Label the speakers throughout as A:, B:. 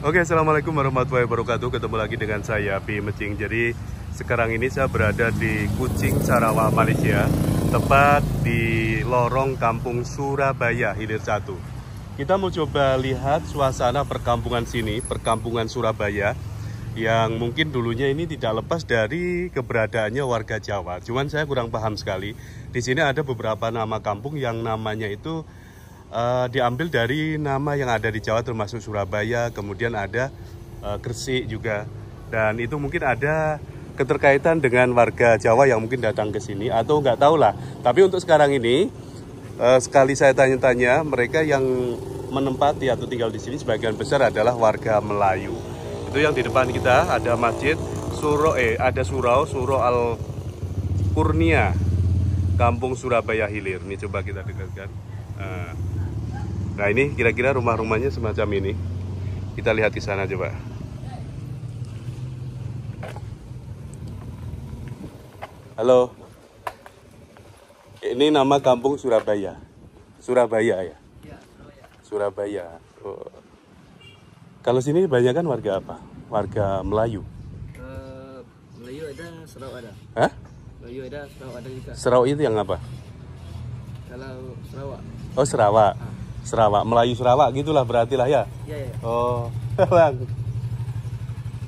A: Oke, Assalamualaikum warahmatullahi wabarakatuh Ketemu lagi dengan saya, Pi Mecing Jadi, sekarang ini saya berada di Kucing, Sarawak, Malaysia Tepat di lorong kampung Surabaya, Hilir 1 Kita mau coba lihat suasana perkampungan sini Perkampungan Surabaya Yang mungkin dulunya ini tidak lepas dari keberadaannya warga Jawa Cuman saya kurang paham sekali Di sini ada beberapa nama kampung yang namanya itu uh, diambil dari nama yang ada di Jawa termasuk Surabaya, kemudian ada uh, Gresik juga. Dan itu mungkin ada keterkaitan dengan warga Jawa yang mungkin datang ke sini atau nggak tahu lah. Tapi untuk sekarang ini uh, sekali saya tanya-tanya mereka yang menempati atau tinggal di sini sebagian besar adalah warga Melayu. Itu yang di depan kita ada masjid Suro eh ada surau Suro Al Kurnia Kampung Surabaya Hilir. Ini coba kita dekatkan. Uh, Nah ini kira-kira rumah-rumahnya semacam ini. Kita lihat di sana coba. Halo. Ini nama kampung Surabaya. Surabaya ya. ya Surabaya. Oh. Kalau sini banyak kan warga apa? Warga Melayu. Uh,
B: Melayu ada, Serau ada. Hah? Melayu ada, Serau ada juga. Serau itu yang apa? Kalau
A: Serawak. Oh Serawak Ah. Sarawak, Melayu Sarawak gitulah berarti lah ya. Iya, iya. Oh, Bang.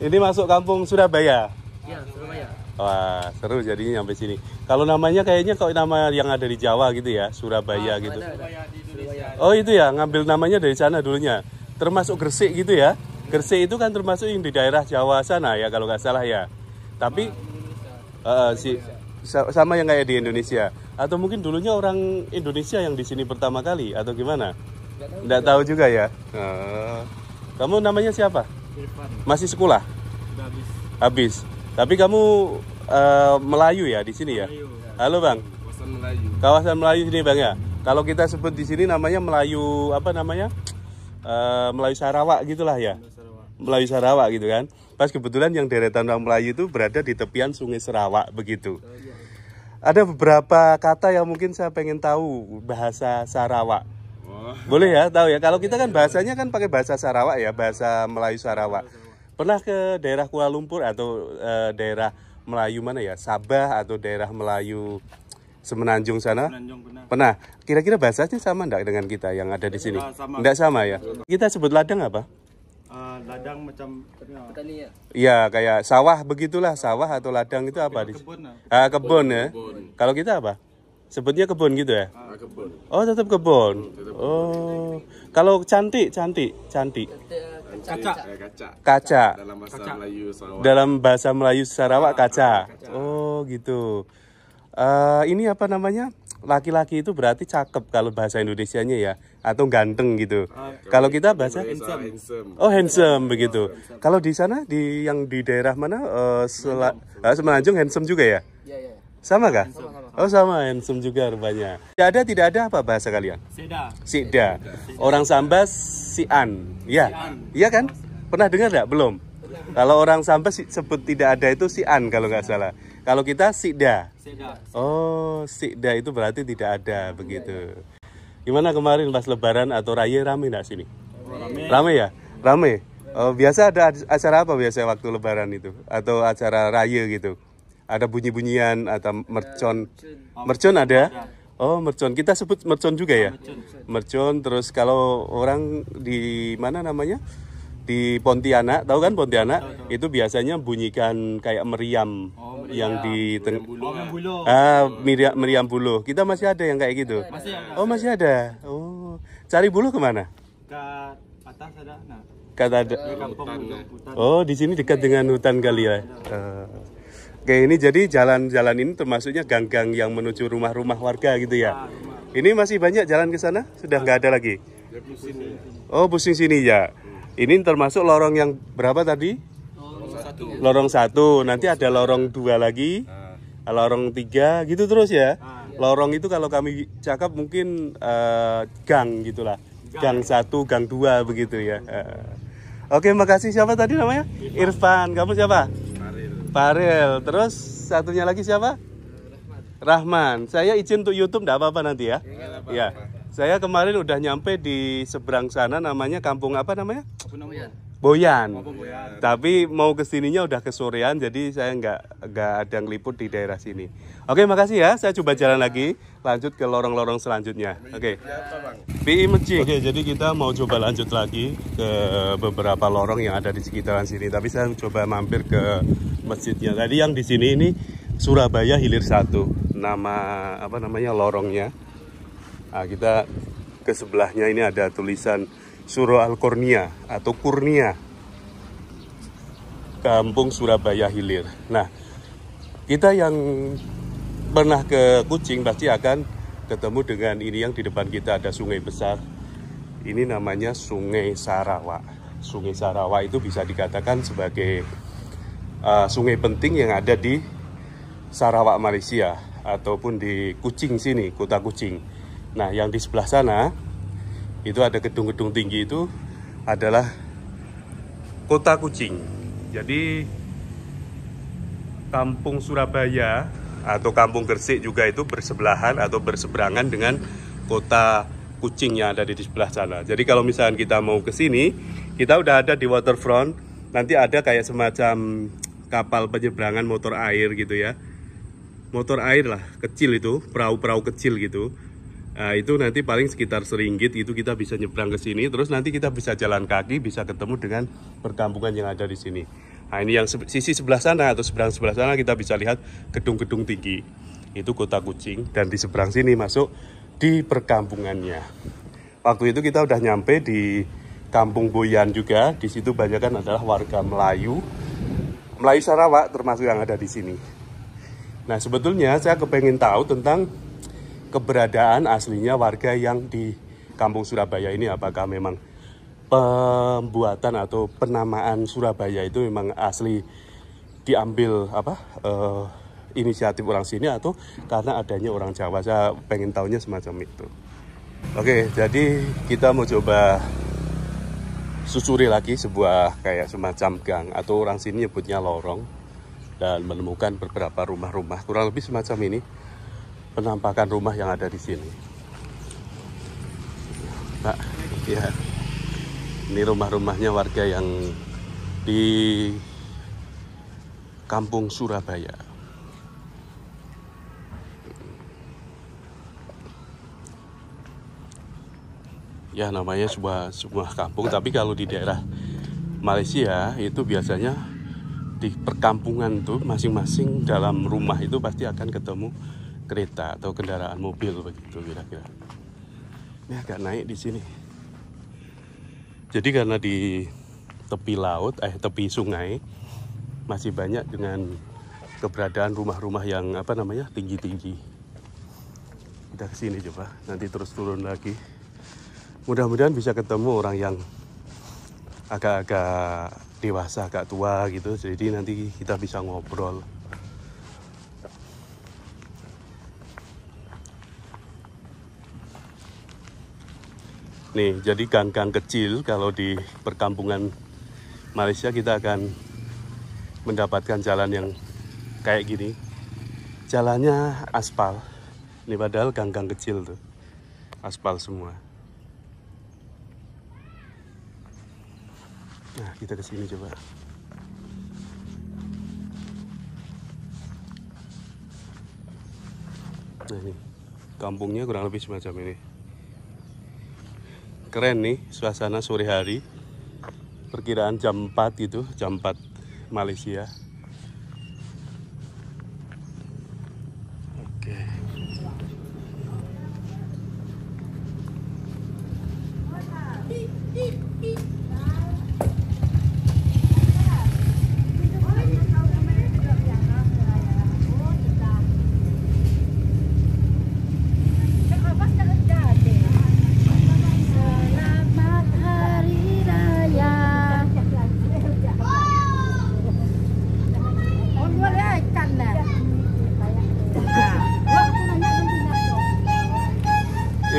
A: Ini masuk kampung Surabaya.
B: Iya, Surabaya.
A: Wah, seru jadinya sampai sini. Kalau namanya kayaknya kalau nama yang ada di Jawa gitu ya, Surabaya ah, gitu. Ada, ada. Oh, itu ya, ngambil namanya dari sana dulunya. Termasuk Gresik gitu ya. Gresik itu kan termasuk yang di daerah Jawa sana ya kalau nggak salah ya. Tapi uh, si sama yang kayak di Indonesia atau mungkin dulunya orang Indonesia yang di sini pertama kali atau gimana? Nggak tahu juga, tahu juga ya. Uh. Kamu namanya siapa? Irfan. Masih sekolah? Sudah habis. Habis. Tapi kamu uh, Melayu ya di sini ya? Melayu. Halo bang.
B: Kawasan Melayu.
A: Kawasan Melayu sini bang ya. Kalau kita sebut di sini namanya Melayu apa namanya? Uh, Melayu Sarawak gitulah ya. Melayu Sarawak gitu kan. Pas kebetulan yang deretan orang Melayu itu berada di tepian Sungai Sarawak begitu. Oh, iya. Ada beberapa kata yang mungkin saya pengen tahu bahasa Sarawak. Boleh ya, tahu ya. Kalau kita kan bahasanya kan pakai bahasa Sarawak ya, bahasa Melayu Sarawak. Pernah ke daerah Kuala Lumpur atau e, daerah Melayu mana ya? Sabah atau daerah Melayu Semenanjung sana? Semenanjung, pernah. Pernah. Kira-kira bahasanya sama enggak dengan kita yang ada di sini? Enggak sama. sama ya? Kita sebut ladang apa?
B: Eh, ladang macam petani ya.
A: Iya, kayak sawah begitulah, sawah atau ladang itu apa iya, di? Kebun. Ah, kebun, ya. Kalau kita apa? Sebutnya kebun gitu ya? Ah, kebun. Oh, tetap kebun. Hmm, tetap kebun. Oh. Kalau cantik, cantik, cantik.
B: Kaca. Kaca. Dalam bahasa kaca. Melayu Sarawak. Dalam
A: bahasa Melayu Sarawak ah, kaca. kaca. Oh, gitu. Uh, ini apa namanya? Laki-laki itu berarti cakep kalau bahasa Indonesianya ya atau ganteng gitu. Ah, kalau kita bahasa
B: handsome.
A: Oh, handsome begitu. Oh, kalau di sana di yang di daerah mana uh, Uh, Semenanjung handsome juga ya? Iya, iya. Sama kah? Sama, sama. Oh sama, handsome juga rupanya. Tidak ada, tidak ada apa bahasa kalian? Sida. Sida. Orang Sambas, Sian. Ya, iya kan? Pernah dengar nggak? Belum. Kalau orang Sambas sebut tidak ada itu si an kalau nggak salah. Kalau kita Sida. Oh, Sida itu berarti tidak ada begitu. Gimana kemarin pas Lebaran atau Raya rame nggak sini? Rame. Rame ya? Rame. Oh, biasa ada acara apa biasa waktu Lebaran itu atau acara Raya gitu? ada bunyi-bunyian atau mercon. Mercon ada? Oh, mercon. Kita sebut mercon juga ya? Mercon. Terus kalau orang di mana namanya? Di Pontianak, tahu kan Pontianak? Itu biasanya bunyikan kayak meriam oh, yang di teng oh, Ah, meriam meriam buluh. Kita masih ada yang kayak gitu. Masih Oh, masih ada. Oh. Cari buluh kemana? Ke ada. Nah. Kata ada. Oh, di sini dekat dengan hutan kali ya. Iya. Ah. Oke, ini jadi jalan-jalan ini termasuknya gang-gang yang menuju rumah-rumah warga gitu ya. Ah, ini masih banyak jalan ke sana? Sudah nggak ada lagi? Ya, oh, pusing sini ya. Ini termasuk lorong yang berapa tadi? Lorong satu. Lorong satu. Nanti ada lorong dua lagi, ah. lorong tiga, gitu terus ya? Ah, ya. Lorong itu kalau kami cakap mungkin uh, gang gitulah. Gang satu, gang dua begitu ya. Uh. Oke, makasih. Siapa tadi namanya? Irfan. Kamu siapa? Farel. Terus satunya lagi siapa? Rahman. Rahman. Saya izin untuk YouTube tidak apa-apa nanti ya. Iya. Ya. Saya kemarin udah nyampe di seberang sana namanya kampung apa namanya? Penomboyan. Boyan. Boyan. Tapi mau kesininya udah kesorean jadi saya nggak nggak ada ngeliput di daerah sini. Oke, makasih ya. Saya coba jalan iya. lagi lanjut ke lorong-lorong selanjutnya. Iya, Oke.
B: Oke,
A: iya, okay, Oke, jadi kita mau coba lanjut lagi ke beberapa lorong yang ada di sekitaran sini. Tapi saya coba mampir ke masjidnya. Tadi yang di sini ini Surabaya Hilir 1. Nama apa namanya lorongnya. Nah, kita ke sebelahnya ini ada tulisan Surah Al-Kurnia atau Kurnia Kampung Surabaya Hilir Nah kita yang pernah ke Kucing pasti akan ketemu dengan ini yang di depan kita ada sungai besar ini namanya Sungai Sarawak Sungai Sarawak itu bisa dikatakan sebagai uh, sungai penting yang ada di Sarawak Malaysia ataupun di Kucing sini, kota Kucing. Nah, yang di sebelah sana itu ada gedung-gedung tinggi itu adalah kota Kucing. Jadi kampung Surabaya atau kampung Gresik juga itu bersebelahan atau berseberangan dengan kota Kucing yang ada di sebelah sana. Jadi kalau misalnya kita mau ke sini, kita udah ada di waterfront, nanti ada kayak semacam kapal penyeberangan motor air gitu ya. Motor air lah, kecil itu, perahu-perahu kecil gitu Nah, itu nanti paling sekitar seringgit itu kita bisa nyebrang ke sini terus nanti kita bisa jalan kaki bisa ketemu dengan perkampungan yang ada di sini. Nah, ini yang sisi sebelah sana atau seberang sebelah sana kita bisa lihat gedung-gedung tinggi. Itu kota Kucing dan di seberang sini masuk di perkampungannya. Waktu itu kita udah nyampe di Kampung Boyan juga. Di situ banyak kan adalah warga Melayu. Melayu Sarawak termasuk yang ada di sini. Nah, sebetulnya saya kepengen tahu tentang keberadaan aslinya warga yang di kampung Surabaya ini apakah memang pembuatan atau penamaan Surabaya itu memang asli diambil apa uh, inisiatif orang sini atau karena adanya orang Jawa saya pengen tahunya semacam itu oke jadi kita mau coba susuri lagi sebuah kayak semacam gang atau orang sini nyebutnya lorong dan menemukan beberapa rumah-rumah kurang lebih semacam ini penampakan rumah yang ada di sini. Pak, ya. Ini rumah-rumahnya warga yang di kampung Surabaya. Ya namanya sebuah sebuah kampung, tapi kalau di daerah Malaysia itu biasanya di perkampungan tuh masing-masing dalam rumah itu pasti akan ketemu kereta atau kendaraan mobil begitu kira-kira. Ini agak naik di sini. Jadi karena di tepi laut, eh tepi sungai masih banyak dengan keberadaan rumah-rumah yang apa namanya tinggi-tinggi. Kita ke sini coba, nanti terus turun lagi. Mudah-mudahan bisa ketemu orang yang agak-agak dewasa, agak tua gitu. Jadi nanti kita bisa ngobrol. Nih, jadi gang-gang kecil kalau di perkampungan Malaysia kita akan mendapatkan jalan yang kayak gini. Jalannya aspal. Ini padahal gang-gang kecil tuh. Aspal semua. Nah, kita ke sini coba. Nah, ini kampungnya kurang lebih semacam ini keren nih suasana sore hari perkiraan jam 4 itu jam 4 Malaysia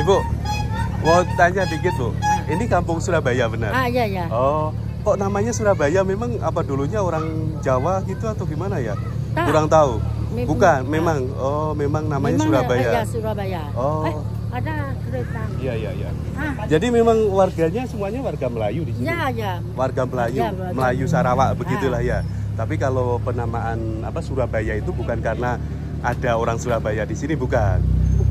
A: Ibu, mau tanya dikit Bu. Hmm. Ini kampung Surabaya benar? Ah iya iya. Oh, kok namanya Surabaya memang apa dulunya orang Jawa gitu atau gimana ya? Tak. Kurang tahu. Mem Bukan, memang. Oh, memang namanya memang Surabaya. Iya,
B: Surabaya. Oh. Eh, ada kereta. Iya, iya, iya. Ah. Jadi
A: memang warganya semuanya warga Melayu di sini. Iya, iya. Warga Melayu, ya, warga Melayu Sarawak ya. begitulah ya. Tapi kalau penamaan apa Surabaya itu bukan karena ada orang Surabaya di sini bukan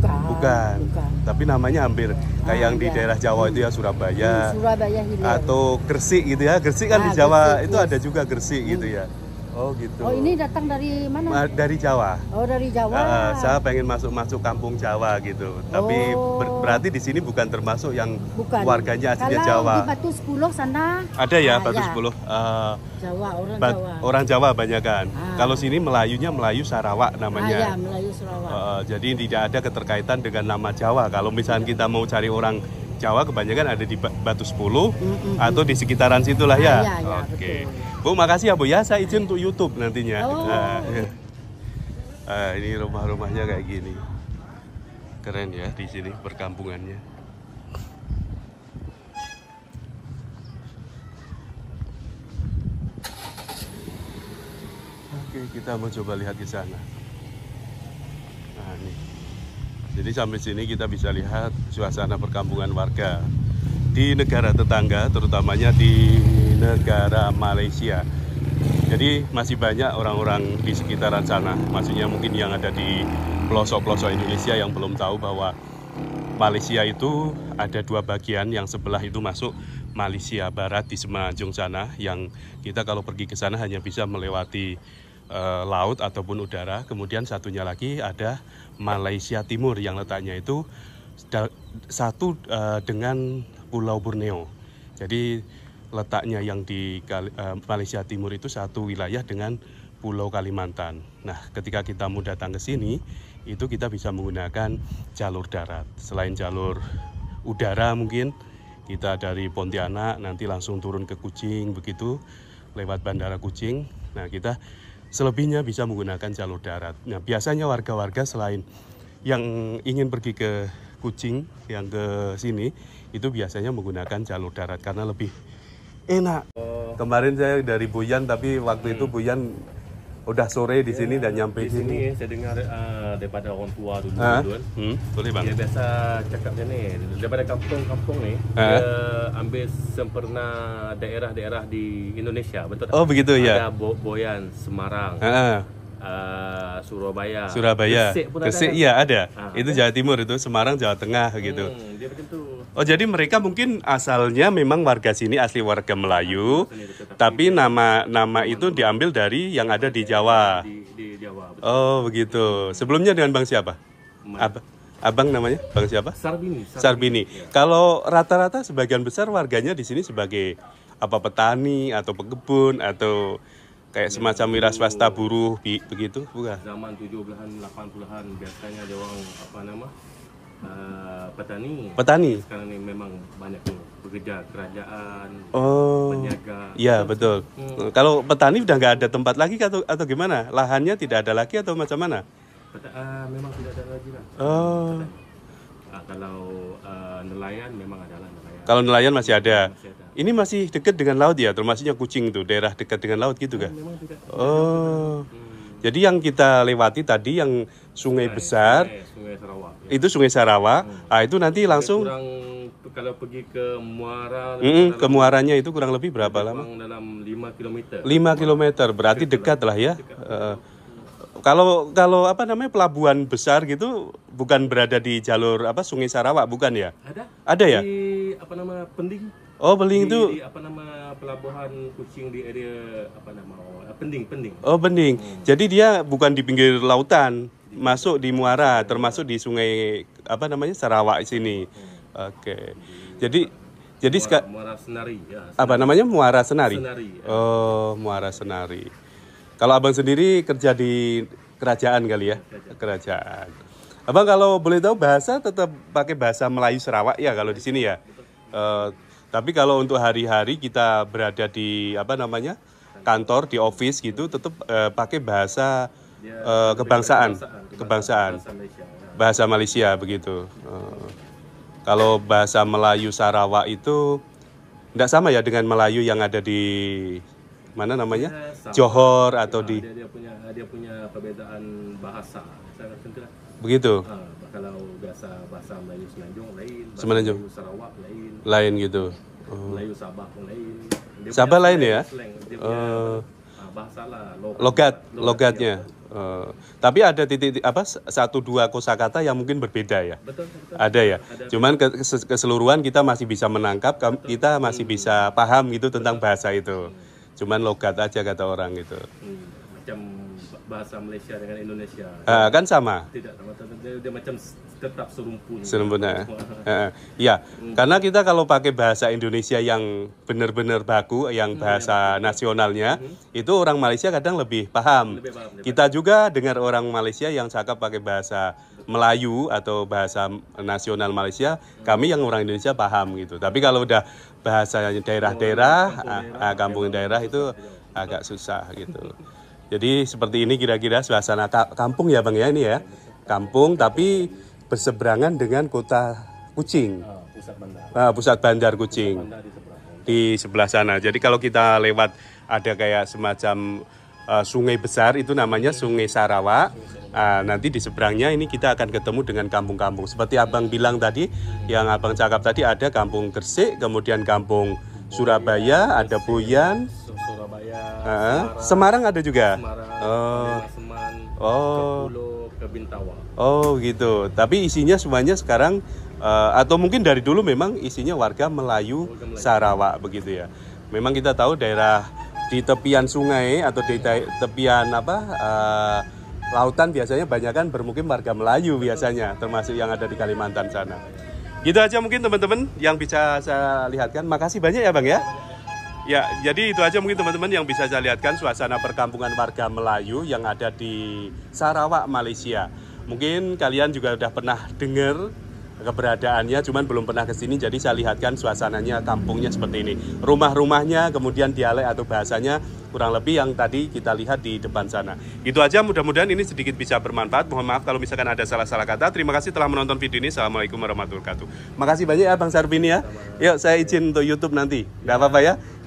B: bukan bukan,
A: bukan. tapi namanya hampir kayak ah, yang iya. di daerah Jawa itu ya Surabaya hmm, Surabaya atau Gresik gitu ya Gresik kan ah, di nah, Jawa Gersik, itu yes. ada juga Gresik gitu ya hmm. Oh
B: gitu. Oh ini datang dari mana?
A: Dari Jawa.
B: Oh dari Jawa. Uh, saya
A: pengen masuk-masuk kampung Jawa gitu. Tapi oh. ber berarti di sini bukan termasuk yang bukan. warganya aslinya Jawa. Kalau di
B: Batu Sepuluh sana. Ada ya ah, Batu ya. Sepuluh. Uh, Jawa orang ba
A: Jawa. Orang Jawa banyak kan. Ah. Kalau sini Melayunya Melayu Sarawak namanya. Ah, ya,
B: Melayu Sarawak.
A: Uh, jadi tidak ada keterkaitan dengan nama Jawa. Kalau misalnya kita mau cari orang Jawa kebanyakan ada di Batu 10 mm, -hmm. atau di sekitaran situlah ya. Ah, iya, iya, Oke. Okay. Bu, makasih ya Bu ya. Saya izin untuk YouTube nantinya. Oh. Nah, ya. ini rumah-rumahnya kayak gini. Keren ya di sini perkampungannya. Oke, okay, kita mau coba lihat di sana. Nah, ini jadi sampai sini kita bisa lihat suasana perkampungan warga di negara tetangga, terutamanya di negara Malaysia. Jadi masih banyak orang-orang di sekitaran sana, maksudnya mungkin yang ada di pelosok-pelosok Indonesia yang belum tahu bahwa Malaysia itu ada dua bagian, yang sebelah itu masuk Malaysia Barat di Semenanjung sana, yang kita kalau pergi ke sana hanya bisa melewati e, laut ataupun udara, kemudian satunya lagi ada Malaysia Timur yang letaknya itu satu eh, dengan Pulau Borneo. Jadi letaknya yang di eh, Malaysia Timur itu satu wilayah dengan Pulau Kalimantan. Nah, ketika kita mau datang ke sini, itu kita bisa menggunakan jalur darat. Selain jalur udara mungkin, kita dari Pontianak nanti langsung turun ke Kucing begitu, lewat Bandara Kucing. Nah, kita selebihnya bisa menggunakan jalur darat. Nah, biasanya warga-warga selain yang ingin pergi ke Kucing yang ke sini itu biasanya menggunakan jalur darat karena lebih enak. Kemarin saya dari Buyan tapi waktu hmm. itu Buyan udah sore di sini yeah, dan nyampe di sini.
B: sini. Saya dengar uh, daripada orang tua dulu ha? dulu. Hmm, boleh bang. Dia biasa cakap macam ni, daripada kampung-kampung ni, ha? dia ambil sempurna daerah-daerah di Indonesia, betul tak? Oh, begitu ya. Ada yeah. Boyan, Semarang. Ha. Uh, eh, Surabaya. Surabaya. Kesik pun ada. kan? iya ada. Ha, ah. itu kan? Jawa
A: Timur itu, Semarang Jawa Tengah gitu. Hmm, dia macam Oh jadi mereka mungkin asalnya memang warga sini asli warga Melayu, iya, tapi nama nama itu diambil dari yang ada di Jawa. Oh begitu. Sebelumnya dengan Bang siapa? Abang namanya Bang siapa? Sarbini. Sarbini. Sarbini. Ya. Kalau rata-rata sebagian besar warganya di sini sebagai apa petani atau pekebun atau kayak iya. semacam wira swasta buruh begitu bukan?
B: Zaman tujuh an delapan an biasanya ada orang apa nama? Eh, petani. Petani. Sekarang ini memang banyak bekerja kerajaan, oh, penjaga. Iya betul. Hmm.
A: Kalau petani sudah nggak ada tempat lagi atau atau gimana? Lahannya tidak ada lagi
B: atau macam mana? Peta, uh, memang tidak ada lagi lah.
A: Oh. Uh, kalau uh, nelayan memang adalah lah. Kalau nelayan masih ada. Masih ada. Ini masih dekat dengan laut ya, termasuknya kucing itu daerah dekat dengan laut gitu kan? Oh. Hmm. Jadi yang kita lewati tadi yang sungai, nah, besar sungai, eh, sungai Sarawak, ya. itu sungai Sarawak. Hmm. Nah, itu nanti
B: langsung kurang kalau pergi ke Muara mm,
A: ke Muaranya itu kurang lebih berapa lama?
B: dalam 5 km. 5
A: km berarti ya. dekat lah eh, ya. kalau kalau apa namanya pelabuhan besar gitu bukan berada di jalur apa Sungai Sarawak bukan ya?
B: Ada. Ada ya? Di apa nama Pending? Oh, Beling itu apa nama pelabuhan Kucing di area apa nama oh, Pending, Pending.
A: Oh, bening. Hmm. Jadi dia bukan di pinggir lautan, di, masuk di muara, termasuk di sungai apa namanya Sarawak sini. Hmm. Oke. Okay. Jadi jadi muara,
B: muara Senari ya. Senari. Apa namanya Muara Senari? Senari ya.
A: Oh, Muara Senari. Kalau abang sendiri kerja di kerajaan kali ya, kerajaan. kerajaan. Abang kalau boleh tahu bahasa tetap pakai bahasa Melayu Sarawak ya kalau di sini ya. Uh, tapi kalau untuk hari-hari kita berada di apa namanya kantor di office gitu tetap uh, eh, pakai bahasa uh, kebangsaan, kebangsaan, bahasa Malaysia ya. begitu. Uh, kalau bahasa Melayu Sarawak itu tidak sama ya dengan Melayu yang ada di mana namanya
B: ya, Johor atau ya, di dia, dia punya dia punya perbedaan bahasa. Begitu. Uh kalau bahasa bahasa Melayu Semenanjung lain, bahasa Semenanjung. Melayu Sarawak lain.
A: Lain gitu. Oh. Melayu Sabah lain.
B: Dia Sabah lain ya? Slang, dia punya eh. ah, bahasa lah, logat, logat logatnya.
A: Uh, tapi ada titik apa satu dua kosakata yang mungkin berbeda ya.
B: Betul, betul. Ada ya. Ada. Cuman
A: ke, keseluruhan kita masih bisa menangkap, betul. kita masih hmm. bisa paham gitu tentang betul. bahasa itu. Hmm. Cuman logat aja kata orang gitu.
B: Hmm. Macam bahasa Malaysia dengan Indonesia. Uh, kan sama? Tidak sama, dia, dia macam tetap serumpun. Serumpun. Nah. Ah, ah. Ya, uh,
A: ya. Hmm. karena kita kalau pakai bahasa Indonesia yang benar-benar baku, yang hmm, bahasa hmm. nasionalnya, hmm. itu orang Malaysia kadang lebih paham. Lebih paham lebih kita paham. juga dengar orang Malaysia yang cakap pakai bahasa Melayu atau bahasa nasional Malaysia, hmm. kami yang orang Indonesia paham gitu. Tapi kalau udah bahasa daerah daerah, kampung daerah, kampung daerah itu agak susah gitu. Jadi seperti ini kira-kira suasana kampung ya Bang ya ini ya. Kampung tapi berseberangan dengan kota Kucing. Ah, pusat bandar. Nah, pusat bandar Kucing. di, sebelah. sana. Jadi kalau kita lewat ada kayak semacam uh, sungai besar itu namanya Sungai Sarawak. Uh, ah, nanti di seberangnya ini kita akan ketemu dengan kampung-kampung. Seperti Abang bilang tadi, yang Abang cakap tadi ada Kampung Gresik, kemudian Kampung Surabaya, ada Buyan, Semarang, Semarang ada juga. Semarang, oh. oh. Oh gitu. Tapi isinya semuanya sekarang uh, atau mungkin dari dulu memang isinya warga Melayu, Melayu. Sarawak begitu ya. Memang kita tahu daerah di tepian sungai atau di tepian apa uh, lautan biasanya banyak kan bermukim warga Melayu biasanya termasuk yang ada di Kalimantan sana. Gitu aja mungkin teman-teman yang bisa saya lihatkan. Makasih banyak ya Bang ya. Ya, jadi itu aja mungkin teman-teman yang bisa saya lihatkan suasana perkampungan warga Melayu yang ada di Sarawak, Malaysia. Mungkin kalian juga sudah pernah dengar keberadaannya, cuman belum pernah ke sini, jadi saya lihatkan suasananya kampungnya seperti ini. Rumah-rumahnya, kemudian dialek atau bahasanya kurang lebih yang tadi kita lihat di depan sana. Itu aja, mudah-mudahan ini sedikit bisa bermanfaat. Mohon maaf kalau misalkan ada salah-salah kata. Terima kasih telah menonton video ini. Assalamualaikum warahmatullahi wabarakatuh. Makasih banyak ya Bang Sarbini ya. Yuk, saya izin untuk YouTube nanti. Nggak apa-apa ya.